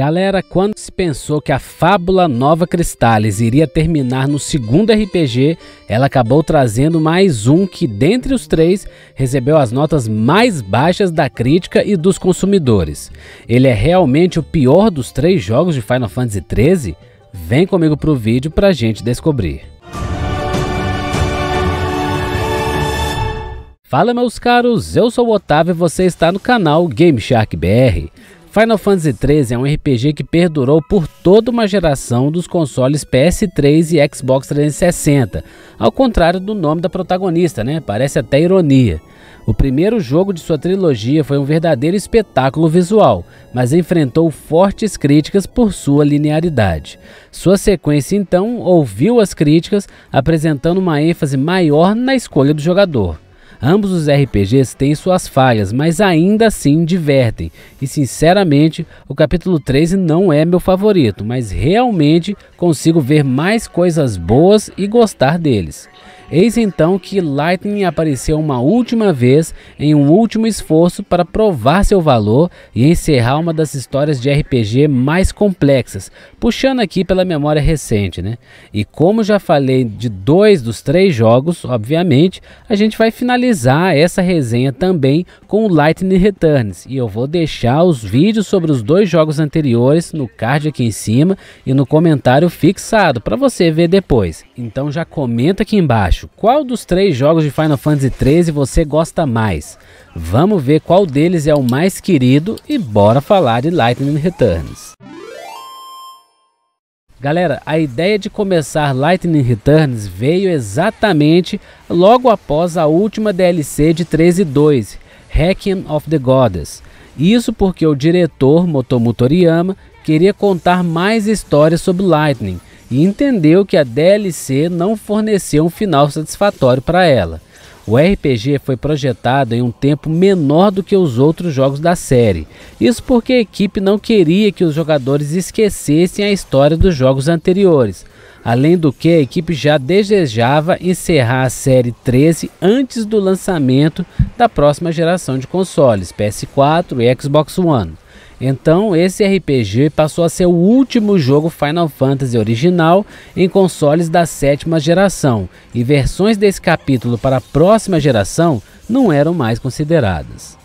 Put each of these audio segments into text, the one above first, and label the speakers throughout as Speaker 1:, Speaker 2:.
Speaker 1: Galera, quando se pensou que a fábula Nova Cristales iria terminar no segundo RPG, ela acabou trazendo mais um que, dentre os três, recebeu as notas mais baixas da crítica e dos consumidores. Ele é realmente o pior dos três jogos de Final Fantasy XIII? Vem comigo pro vídeo pra gente descobrir. Fala meus caros, eu sou o Otávio e você está no canal Game Shark BR. Final Fantasy XIII é um RPG que perdurou por toda uma geração dos consoles PS3 e Xbox 360, ao contrário do nome da protagonista, né? Parece até ironia. O primeiro jogo de sua trilogia foi um verdadeiro espetáculo visual, mas enfrentou fortes críticas por sua linearidade. Sua sequência, então, ouviu as críticas, apresentando uma ênfase maior na escolha do jogador. Ambos os RPGs têm suas falhas, mas ainda assim divertem. E sinceramente, o capítulo 13 não é meu favorito, mas realmente consigo ver mais coisas boas e gostar deles. Eis então que Lightning apareceu uma última vez em um último esforço para provar seu valor e encerrar uma das histórias de RPG mais complexas, puxando aqui pela memória recente, né? E como já falei de dois dos três jogos, obviamente, a gente vai finalizar essa resenha também com Lightning Returns e eu vou deixar os vídeos sobre os dois jogos anteriores no card aqui em cima e no comentário fixado para você ver depois. Então já comenta aqui embaixo qual dos três jogos de Final Fantasy XIII você gosta mais. Vamos ver qual deles é o mais querido e bora falar de Lightning Returns. Galera, a ideia de começar Lightning Returns veio exatamente logo após a última DLC de 13.2, Hacking of the Goddess. Isso porque o diretor, Motomu Toriyama, queria contar mais histórias sobre Lightning, e entendeu que a DLC não forneceu um final satisfatório para ela. O RPG foi projetado em um tempo menor do que os outros jogos da série. Isso porque a equipe não queria que os jogadores esquecessem a história dos jogos anteriores. Além do que, a equipe já desejava encerrar a série 13 antes do lançamento da próxima geração de consoles PS4 e Xbox One. Então, esse RPG passou a ser o último jogo Final Fantasy original em consoles da sétima geração, e versões desse capítulo para a próxima geração não eram mais consideradas.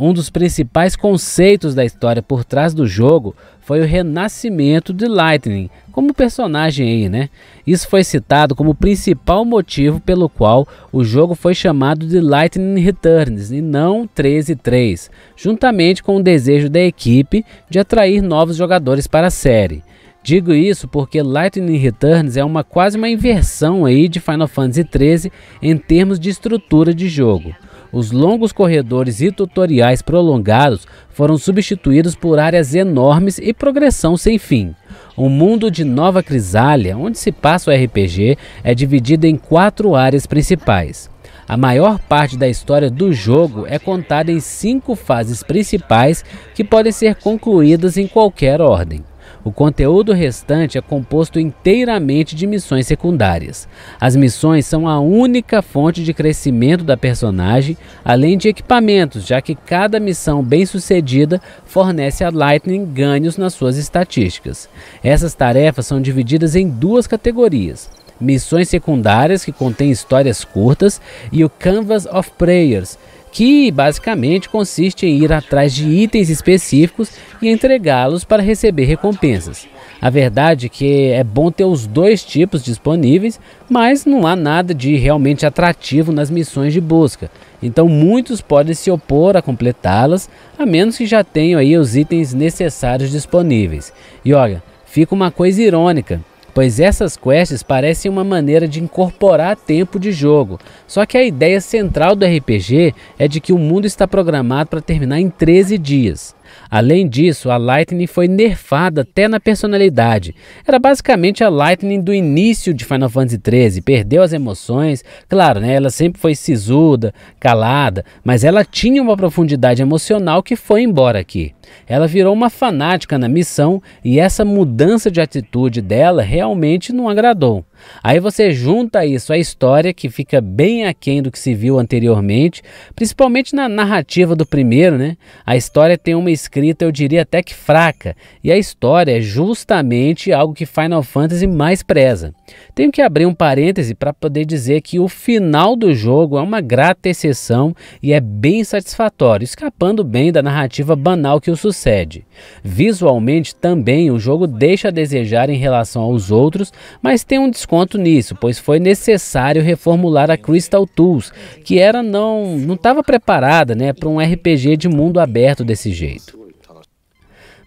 Speaker 1: Um dos principais conceitos da história por trás do jogo foi o renascimento de Lightning como personagem aí, né? Isso foi citado como o principal motivo pelo qual o jogo foi chamado de Lightning Returns e não 13-3, juntamente com o desejo da equipe de atrair novos jogadores para a série. Digo isso porque Lightning Returns é uma quase uma inversão aí de Final Fantasy 13 em termos de estrutura de jogo os longos corredores e tutoriais prolongados foram substituídos por áreas enormes e progressão sem fim. O mundo de Nova Crisália, onde se passa o RPG, é dividido em quatro áreas principais. A maior parte da história do jogo é contada em cinco fases principais que podem ser concluídas em qualquer ordem. O conteúdo restante é composto inteiramente de missões secundárias. As missões são a única fonte de crescimento da personagem, além de equipamentos, já que cada missão bem-sucedida fornece a Lightning ganhos nas suas estatísticas. Essas tarefas são divididas em duas categorias: missões secundárias que contêm histórias curtas e o Canvas of Prayers, que basicamente consiste em ir atrás de itens específicos e entregá-los para receber recompensas. A verdade é que é bom ter os dois tipos disponíveis, mas não há nada de realmente atrativo nas missões de busca. Então muitos podem se opor a completá-las, a menos que já tenham aí os itens necessários disponíveis. E olha, fica uma coisa irônica pois essas quests parecem uma maneira de incorporar tempo de jogo. Só que a ideia central do RPG é de que o mundo está programado para terminar em 13 dias. Além disso, a Lightning foi nerfada até na personalidade. Era basicamente a Lightning do início de Final Fantasy XIII, perdeu as emoções. Claro, né, ela sempre foi sisuda, calada, mas ela tinha uma profundidade emocional que foi embora aqui. Ela virou uma fanática na missão e essa mudança de atitude dela realmente não agradou. Aí você junta isso à história que fica bem aquém do que se viu anteriormente, principalmente na narrativa do primeiro, né? A história tem uma escrita eu diria até que fraca, e a história é justamente algo que Final Fantasy mais preza. Tenho que abrir um parêntese para poder dizer que o final do jogo é uma grata exceção e é bem satisfatório, escapando bem da narrativa banal que o sucede. Visualmente também o jogo deixa a desejar em relação aos outros, mas tem um desconto nisso, pois foi necessário reformular a Crystal Tools, que era não não estava preparada, né, para um RPG de mundo aberto desse jeito.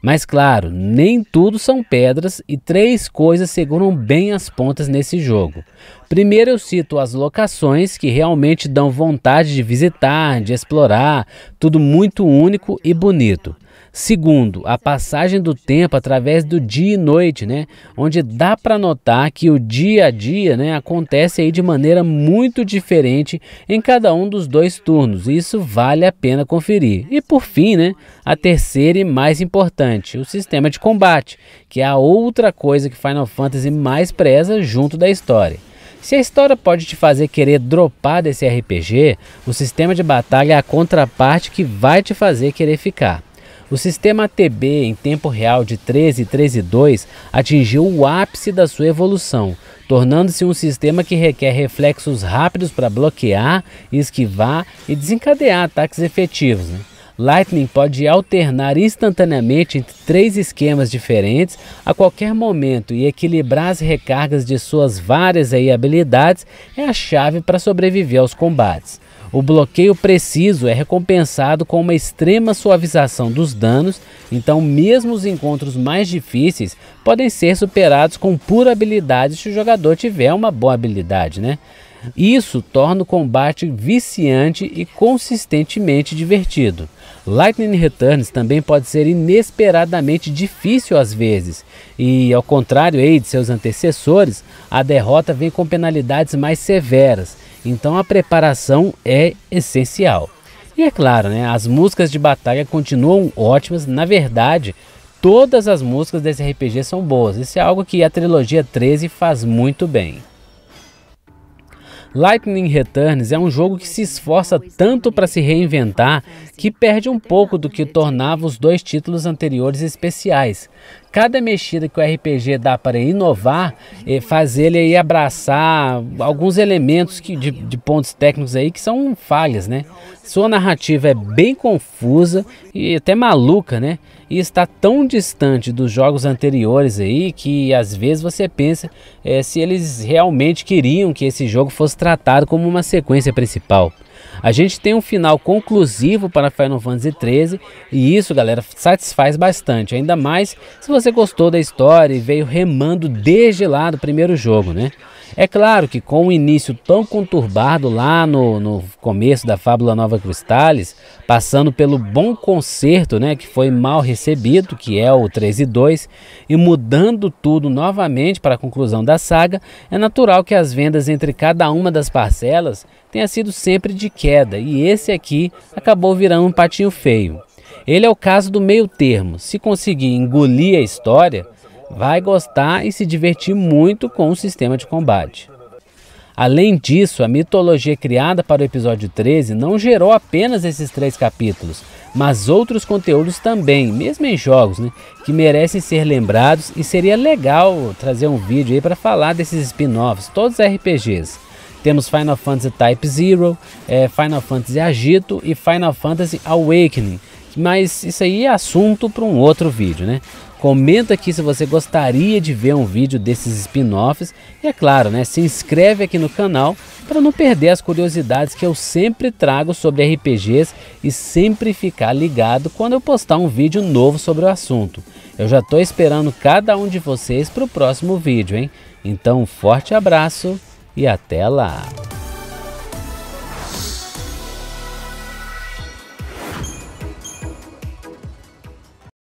Speaker 1: Mas claro, nem tudo são pedras e três coisas seguram bem as pontas nesse jogo. Primeiro eu cito as locações que realmente dão vontade de visitar, de explorar, tudo muito único e bonito. Segundo, a passagem do tempo através do dia e noite, né? Onde dá para notar que o dia a dia, né, acontece aí de maneira muito diferente em cada um dos dois turnos. Isso vale a pena conferir. E por fim, né, a terceira e mais importante, o sistema de combate, que é a outra coisa que Final Fantasy mais preza junto da história. Se a história pode te fazer querer dropar desse RPG, o sistema de batalha é a contraparte que vai te fazer querer ficar. O sistema TB em tempo real de 13 13-2 e atingiu o ápice da sua evolução, tornando-se um sistema que requer reflexos rápidos para bloquear, esquivar e desencadear ataques efetivos. Né? Lightning pode alternar instantaneamente entre três esquemas diferentes a qualquer momento e equilibrar as recargas de suas várias habilidades é a chave para sobreviver aos combates. O bloqueio preciso é recompensado com uma extrema suavização dos danos, então mesmo os encontros mais difíceis podem ser superados com pura habilidade se o jogador tiver uma boa habilidade, né? Isso torna o combate viciante e consistentemente divertido. Lightning Returns também pode ser inesperadamente difícil às vezes, e ao contrário aí de seus antecessores, a derrota vem com penalidades mais severas, então a preparação é essencial. E é claro, né, as músicas de batalha continuam ótimas, na verdade, todas as músicas desse RPG são boas. Isso é algo que a trilogia 13 faz muito bem. Lightning Returns é um jogo que se esforça tanto para se reinventar que perde um pouco do que tornava os dois títulos anteriores especiais. Cada mexida que o RPG dá para inovar eh, faz ele aí abraçar alguns elementos que, de, de pontos técnicos aí que são falhas, né? Sua narrativa é bem confusa e até maluca, né? E está tão distante dos jogos anteriores aí que às vezes você pensa é, se eles realmente queriam que esse jogo fosse tratado como uma sequência principal. A gente tem um final conclusivo para Final Fantasy XIII e isso, galera, satisfaz bastante. Ainda mais se você gostou da história e veio remando desde lá do primeiro jogo, né? É claro que com um início tão conturbado lá no, no começo da Fábula Nova Cristales, passando pelo bom concerto, né, que foi mal recebido, que é o 3 e 2, e mudando tudo novamente para a conclusão da saga, é natural que as vendas entre cada uma das parcelas tenha sido sempre de queda, e esse aqui acabou virando um patinho feio. Ele é o caso do meio termo. Se conseguir engolir a história, vai gostar e se divertir muito com o sistema de combate. Além disso, a mitologia criada para o episódio 13 não gerou apenas esses três capítulos, mas outros conteúdos também, mesmo em jogos, né, que merecem ser lembrados e seria legal trazer um vídeo aí para falar desses spin-offs, todos RPGs. Temos Final Fantasy Type Zero, é, Final Fantasy Agito e Final Fantasy Awakening, mas isso aí é assunto para um outro vídeo, né? Comenta aqui se você gostaria de ver um vídeo desses spin-offs e é claro, né, se inscreve aqui no canal para não perder as curiosidades que eu sempre trago sobre RPGs e sempre ficar ligado quando eu postar um vídeo novo sobre o assunto. Eu já estou esperando cada um de vocês para o próximo vídeo, hein? Então, um forte abraço e até lá!